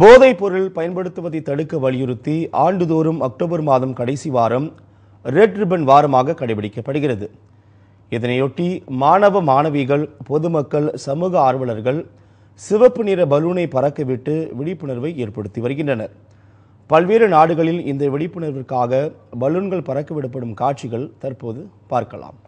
போதைப் பொருள் பயன்படுத்துவதை தடுக்க வலியுறுத்தி ஆண்டுதோறும் அக்டோபர் மாதம் கடைசி வாரம் ரெட் ரிப்பன் வாரமாக கடைபிடிக்கப்படுகிறது இதனையொட்டி மாணவ மாணவிகள் பொதுமக்கள் சமூக ஆர்வலர்கள் சிவப்பு நிற பலூனை பறக்கவிட்டு விழிப்புணர்வை ஏற்படுத்தி வருகின்றனர் பல்வேறு நாடுகளில் இந்த விழிப்புணர்விற்காக பலூன்கள் பறக்கவிடப்படும் காட்சிகள் தற்போது பார்க்கலாம்